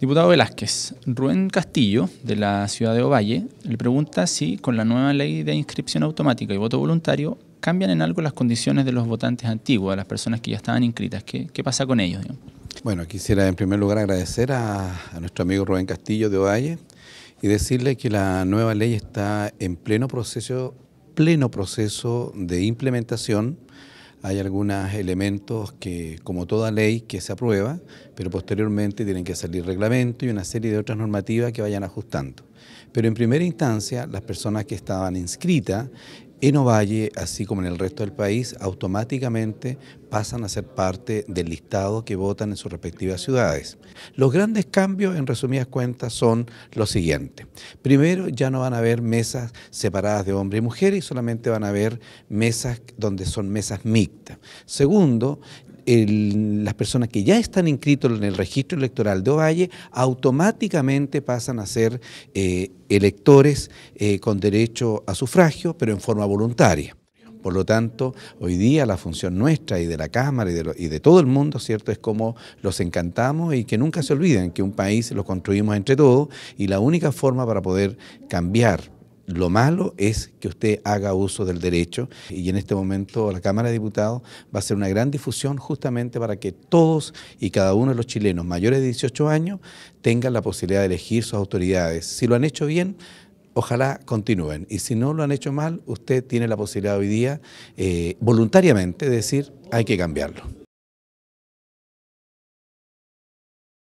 Diputado Velázquez, Rubén Castillo, de la ciudad de Ovalle, le pregunta si con la nueva ley de inscripción automática y voto voluntario cambian en algo las condiciones de los votantes antiguos, de las personas que ya estaban inscritas. ¿Qué, pasa con ellos? Bueno, quisiera en primer lugar agradecer a, a, nuestro amigo Rubén Castillo de Ovalle y decirle que la nueva ley está en pleno proceso, pleno proceso de implementación hay algunos elementos que, como toda ley, que se aprueba, pero posteriormente tienen que salir reglamento y una serie de otras normativas que vayan ajustando. Pero en primera instancia, las personas que estaban inscritas en Ovalle, así como en el resto del país, automáticamente pasan a ser parte del listado que votan en sus respectivas ciudades. Los grandes cambios, en resumidas cuentas, son los siguientes. Primero, ya no van a haber mesas separadas de hombres y mujeres y solamente van a haber mesas donde son mesas mixtas. Segundo, las personas que ya están inscritas en el registro electoral de Ovalle automáticamente pasan a ser eh, electores eh, con derecho a sufragio, pero en forma voluntaria. Por lo tanto, hoy día la función nuestra y de la Cámara y de, todo el mundo, ¿cierto?, es como los encantamos y que nunca se olviden que un país lo construimos entre todos y la única forma para poder cambiar lo malo es que usted haga uso del derecho y en este momento la Cámara de Diputados va a hacer una gran difusión justamente para que todos y cada uno de los chilenos mayores de 18 años tengan la posibilidad de elegir sus autoridades. Si lo han hecho bien, ojalá continúen. Y si no lo han hecho mal, usted tiene la posibilidad hoy día eh, voluntariamente de decir hay que cambiarlo.